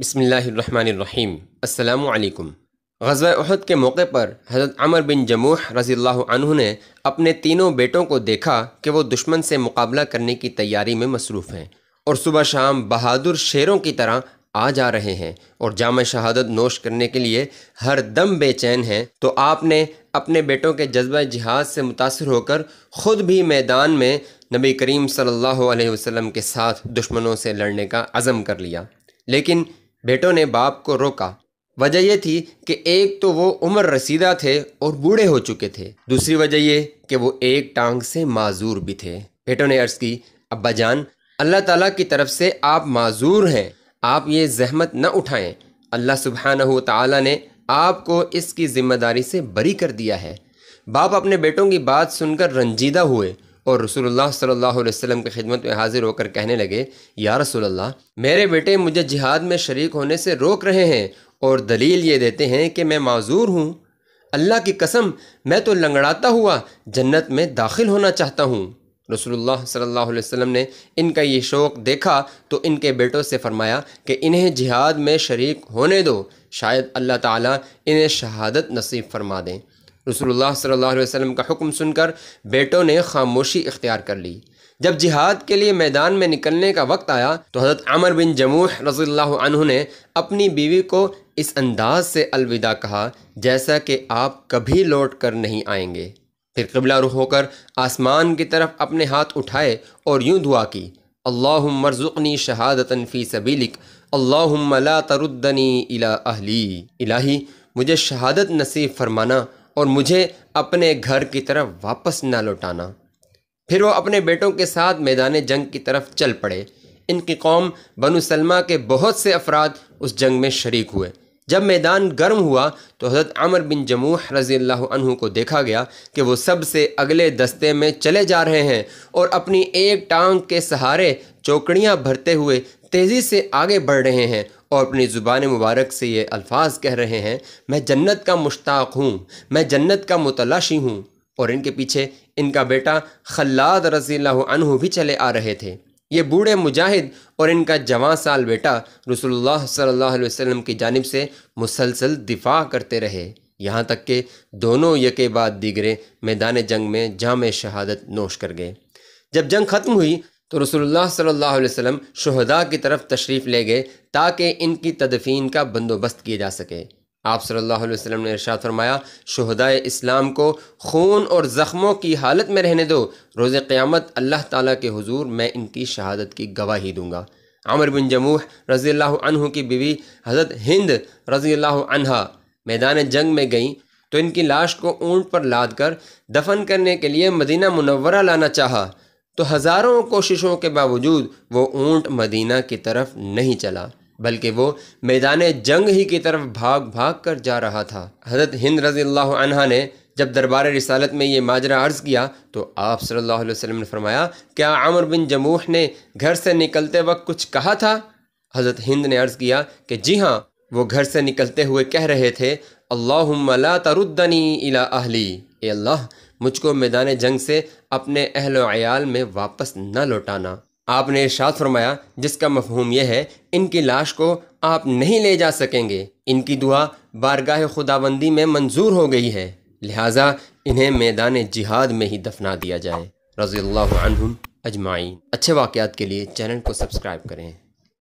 बसमीम् अल्लाम गज़ अहद के मौके पर हज़रत अमर बिन जमूह रज़ी ने अपने तीनों बेटों को देखा कि वो दुश्मन से मुकाबला करने की तैयारी में मसरूफ़ हैं और सुबह शाम बहादुर शेरों की तरह आ जा रहे हैं और जाम शहादत नोश करने के लिए हर दम बेचैन हैं तो आपने अपने बेटों के जज्बा जिहाद से मुतासर होकर ख़ुद भी मैदान में नबी करीम सल्लल्लाहु अलैहि वसल्लम के साथ दुश्मनों से लड़ने का अज़म कर लिया लेकिन बेटों ने बाप को रोका वजह यह थी कि एक तो वो उम्र रसीदा थे और बूढ़े हो चुके थे दूसरी वजह यह कि वो एक टांग से माजूर भी थे बेटों ने अर्ज़ की अब्बा जान अल्लाह ताला की तरफ से आप माजूर हैं आप ये जहमत न उठाएं अल्लाह सुबहानहु तला ने आपको इसकी ज़िम्मेदारी से बरी कर दिया है बाप अपने बेटों की बात सुनकर रंजीदा हुए और रसूलुल्लाह सल्लल्लाहु अलैहि वसल्लम की खिदमत में हाजिर होकर कहने लगे या रसूलुल्लाह मेरे बेटे मुझे जिहाद में शरीक होने से रोक रहे हैं और दलील ये देते हैं कि मैं माजूर हूँ अल्लाह की कसम मैं तो लंगड़ाता हुआ जन्नत में दाखिल होना चाहता हूँ रसूलुल्लाह सल्लल्लाहु अलैहि वसल्लम ने इनका ये शौक़ देखा तो इनके बेटों से फरमाया कि इन्हें जिहाद में शरीक होने दो शायद अल्लाह ताला इन्हें शहादत नसीब फरमा दें रसूलुल्लाह सल्लल्लाहु अलैहि वसल्लम का हुक्म सुनकर बेटों ने खामोशी इख्तियार कर ली जब जिहाद के लिए मैदान में निकलने का वक्त आया तो हज़रत अमर बिन जमूह रजील्ला ने अपनी बीवी को इस अंदाज से अलविदा कहा जैसा कि आप कभी लौट कर नहीं आएंगे फिर कबला रुख होकर आसमान की तरफ अपने हाथ उठाए और यूँ दुआ की अल्लाह मरजुकनी शहादतन फ़ी सबीलिक अल्लाह ला तरुद्दनी इला अहली इलाही मुझे शहादत नसीब फरमाना और मुझे अपने घर की तरफ वापस न लौटाना फिर वो अपने बेटों के साथ मैदान जंग की तरफ चल पड़े इनकी कौम बनु सलमा के बहुत से अफराद उस जंग में शरीक हुए जब मैदान गर्म हुआ तो हज़रत आमर बिन जमू रज़ी अल्लाह को देखा गया कि वो सबसे अगले दस्ते में चले जा रहे हैं और अपनी एक टांग के सहारे चौकड़ियाँ भरते हुए तेज़ी से आगे बढ़ रहे हैं और अपनी ज़ुबान मुबारक से ये अल्फाज कह रहे हैं मैं जन्नत का मुश्ताक़ हूँ मैं जन्नत का मुतलाशी हूँ और इनके पीछे इनका बेटा खल्लाद रसी अनहु भी चले आ रहे थे ये बूढ़े मुजाहिद और इनका जवान साल बेटा रसोल्ला सल्ला वसम की जानब से मुसलसल दिफा करते रहे यहाँ तक कि दोनों यके बाद दिगरे मैदान जंग में जाम शहादत नोश कर गए जब जंग ख़त्म हुई तो रसोल्ला सल्ला वसम शहदा की तरफ तशरीफ़ ले गए ताकि इनकी तदफ़ीन का बंदोबस्त किया जा सके आप सल्ला अलैहि ने इरशाद फरमाया शहदा इस्लाम को खून और ज़ख्मों की हालत में रहने दो रोज़ क़्यामत अल्लाह ताली के हजूर मैं इनकी शहादत की गवाही दूँगा आमर बिन जमूह रज़ी अल्लाह की बीवी हज़रत हिंद रज़ी अल्लाह मैदान जंग में गईं तो इनकी लाश को ऊँट पर लाद कर दफन करने के लिए मदीना मुनवरा लाना चाहा तो हज़ारों कोशिशों के बावजूद वो ऊँट मदीना की तरफ नहीं चला बल्कि वो मैदान जंग ही की तरफ भाग भाग कर जा रहा था हज़रत हिंद रज़ी अल्लाह ने जब दरबार रिसालत में ये माजरा अर्ज़ किया तो आप सल्लल्लाहु अलैहि वसल्लम ने फरमाया क्या आमर बिन जमूह ने घर से निकलते वक्त कुछ कहा था हज़रत हिंद ने अर्ज़ किया कि जी हाँ वो घर से निकलते हुए कह रहे थे अल्लाह तरुद्दनी इला अहली ए अल्लाह मुझको मैदान जंग से अपने अहल अयाल में वापस न लौटाना आपने इर्शाद फरमाया जिसका मफहूम यह है इनकी लाश को आप नहीं ले जा सकेंगे इनकी दुआ बारगाह खुदाबंदी में मंजूर हो गई है लिहाजा इन्हें मैदान जिहाद में ही दफना दिया जाए रज़ी अजमाइन अच्छे वाक़ के लिए चैनल को सब्सक्राइब करें